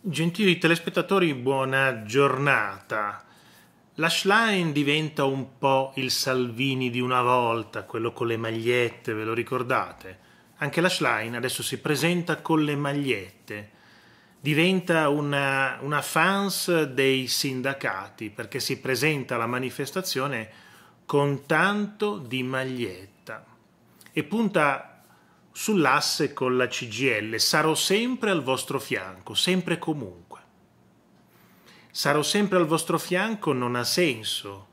Gentili telespettatori, buona giornata. La Schlein diventa un po' il Salvini di una volta, quello con le magliette, ve lo ricordate? Anche la Schlein adesso si presenta con le magliette. Diventa una, una fans dei sindacati perché si presenta alla manifestazione con tanto di maglietta e punta sull'asse con la CGL. Sarò sempre al vostro fianco, sempre e comunque. Sarò sempre al vostro fianco non ha senso.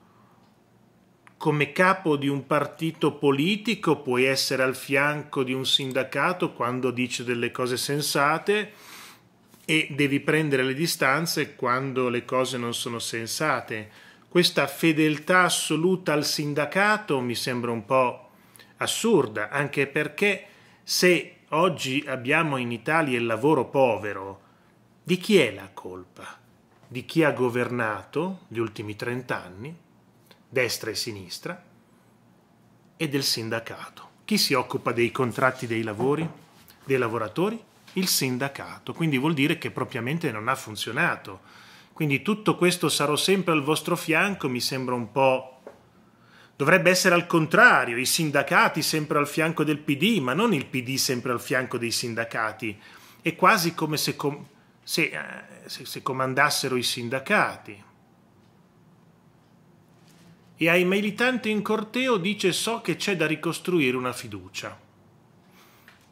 Come capo di un partito politico puoi essere al fianco di un sindacato quando dice delle cose sensate e devi prendere le distanze quando le cose non sono sensate. Questa fedeltà assoluta al sindacato mi sembra un po' assurda, anche perché se oggi abbiamo in Italia il lavoro povero, di chi è la colpa? Di chi ha governato gli ultimi 30 anni, destra e sinistra, e del sindacato. Chi si occupa dei contratti dei lavori, dei lavoratori? Il sindacato, quindi vuol dire che propriamente non ha funzionato. Quindi tutto questo sarò sempre al vostro fianco mi sembra un po' Dovrebbe essere al contrario, i sindacati sempre al fianco del PD, ma non il PD sempre al fianco dei sindacati. È quasi come se, com se, eh, se, se comandassero i sindacati. E ai militanti in corteo dice so che c'è da ricostruire una fiducia.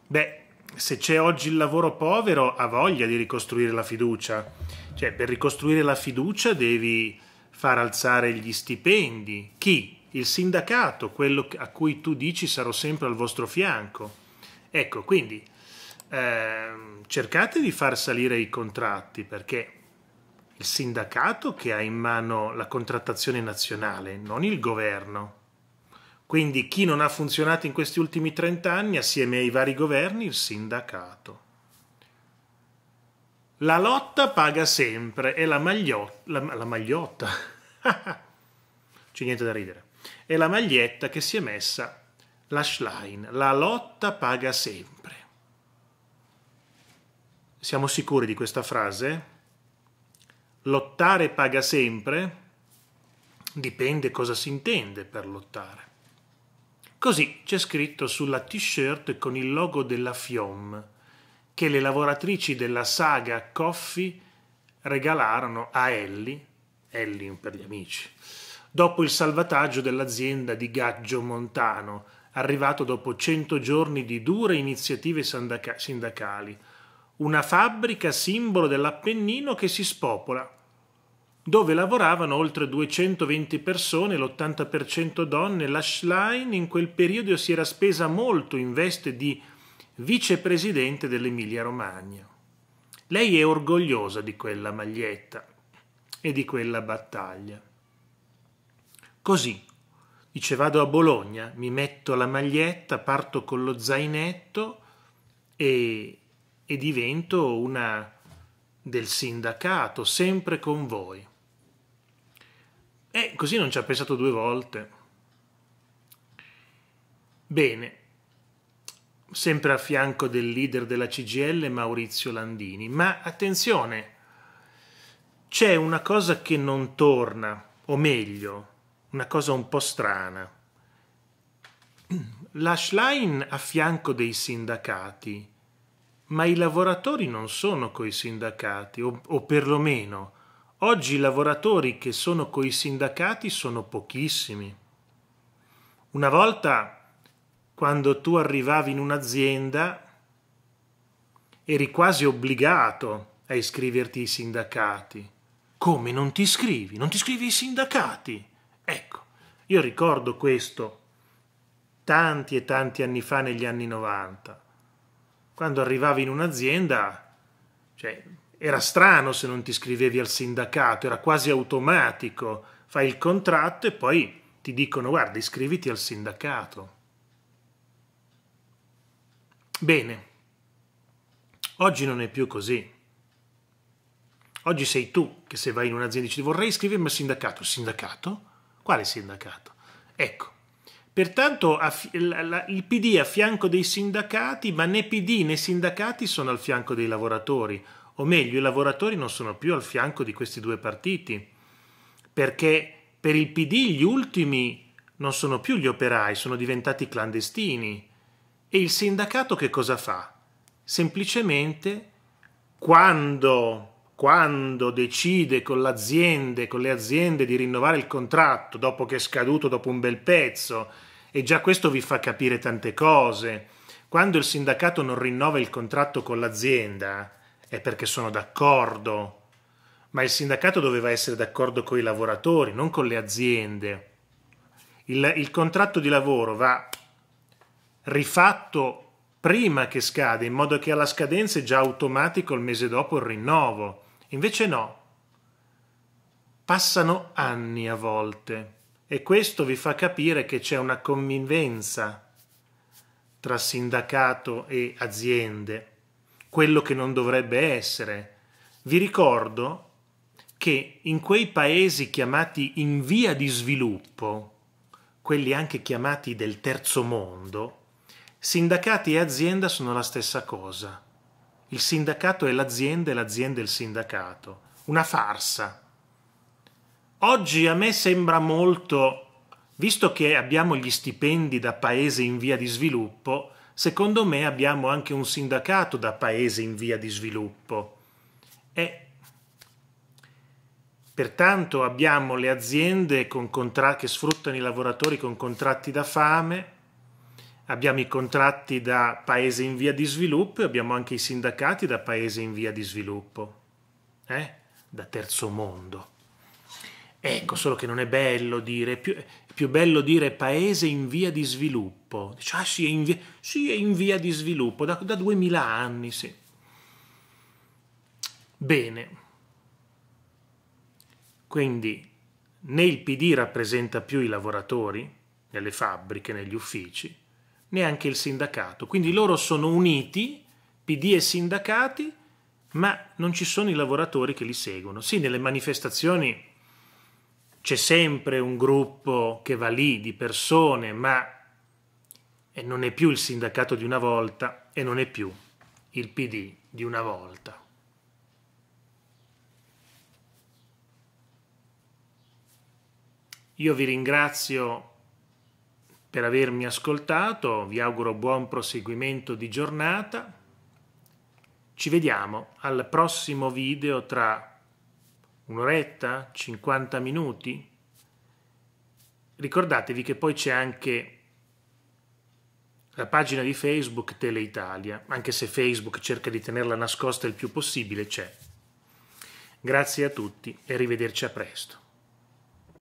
Beh, se c'è oggi il lavoro povero, ha voglia di ricostruire la fiducia. Cioè, per ricostruire la fiducia devi far alzare gli stipendi. Chi? il sindacato, quello a cui tu dici sarò sempre al vostro fianco. Ecco, quindi eh, cercate di far salire i contratti perché il sindacato che ha in mano la contrattazione nazionale, non il governo. Quindi chi non ha funzionato in questi ultimi 30 anni, assieme ai vari governi, il sindacato. La lotta paga sempre e la, magliotta... La, la magliotta. C'è niente da ridere è la maglietta che si è messa la Schlein, la lotta paga sempre. Siamo sicuri di questa frase? Lottare paga sempre? Dipende cosa si intende per lottare. Così c'è scritto sulla t-shirt con il logo della FIOM che le lavoratrici della saga Coffee regalarono a Ellie, Ellie per gli amici, dopo il salvataggio dell'azienda di Gaggio Montano, arrivato dopo 100 giorni di dure iniziative sindacali. Una fabbrica simbolo dell'Appennino che si spopola, dove lavoravano oltre 220 persone, l'80% donne. La Schlein in quel periodo si era spesa molto in veste di vicepresidente dell'Emilia Romagna. Lei è orgogliosa di quella maglietta e di quella battaglia. Così. Dice vado a Bologna, mi metto la maglietta, parto con lo zainetto e, e divento una del sindacato, sempre con voi. E così non ci ha pensato due volte. Bene, sempre a fianco del leader della CGL Maurizio Landini. Ma attenzione, c'è una cosa che non torna, o meglio, una cosa un po' strana. La Schlein a fianco dei sindacati, ma i lavoratori non sono coi sindacati, o, o perlomeno oggi i lavoratori che sono coi sindacati sono pochissimi. Una volta, quando tu arrivavi in un'azienda, eri quasi obbligato a iscriverti ai sindacati. Come non ti iscrivi? Non ti iscrivi ai sindacati? Ecco, io ricordo questo tanti e tanti anni fa negli anni 90, quando arrivavi in un'azienda, cioè, era strano se non ti scrivevi al sindacato, era quasi automatico, fai il contratto e poi ti dicono guarda iscriviti al sindacato. Bene, oggi non è più così. Oggi sei tu che se vai in un'azienda e dici vorrei iscrivermi al sindacato, sindacato? Quale sindacato? Ecco, pertanto il PD è a fianco dei sindacati, ma né PD né sindacati sono al fianco dei lavoratori, o meglio, i lavoratori non sono più al fianco di questi due partiti, perché per il PD gli ultimi non sono più gli operai, sono diventati clandestini. E il sindacato che cosa fa? Semplicemente, quando quando decide con l'azienda, con le aziende di rinnovare il contratto dopo che è scaduto dopo un bel pezzo, e già questo vi fa capire tante cose. Quando il sindacato non rinnova il contratto con l'azienda è perché sono d'accordo, ma il sindacato doveva essere d'accordo con i lavoratori, non con le aziende. Il, il contratto di lavoro va rifatto prima che scade, in modo che alla scadenza è già automatico il mese dopo il rinnovo. Invece no. Passano anni a volte e questo vi fa capire che c'è una convivenza tra sindacato e aziende, quello che non dovrebbe essere. Vi ricordo che in quei paesi chiamati in via di sviluppo, quelli anche chiamati del terzo mondo, sindacati e azienda sono la stessa cosa il sindacato è l'azienda e l'azienda è il sindacato. Una farsa. Oggi a me sembra molto, visto che abbiamo gli stipendi da paese in via di sviluppo, secondo me abbiamo anche un sindacato da paese in via di sviluppo. E pertanto abbiamo le aziende che sfruttano i lavoratori con contratti da fame, abbiamo i contratti da paese in via di sviluppo e abbiamo anche i sindacati da paese in via di sviluppo, eh? da terzo mondo. Ecco, solo che non è bello dire, più, è più bello dire paese in via di sviluppo. Dice, ah sì, è in via, sì, è in via di sviluppo, da, da 2000 anni, sì. Bene. Quindi né il PD rappresenta più i lavoratori nelle fabbriche, negli uffici, neanche il sindacato. Quindi loro sono uniti, PD e sindacati, ma non ci sono i lavoratori che li seguono. Sì, nelle manifestazioni c'è sempre un gruppo che va lì di persone, ma non è più il sindacato di una volta e non è più il PD di una volta. Io vi ringrazio per avermi ascoltato, vi auguro buon proseguimento di giornata. Ci vediamo al prossimo video tra un'oretta, 50 minuti. Ricordatevi che poi c'è anche la pagina di Facebook Teleitalia, anche se Facebook cerca di tenerla nascosta il più possibile, c'è. Grazie a tutti e arrivederci a presto.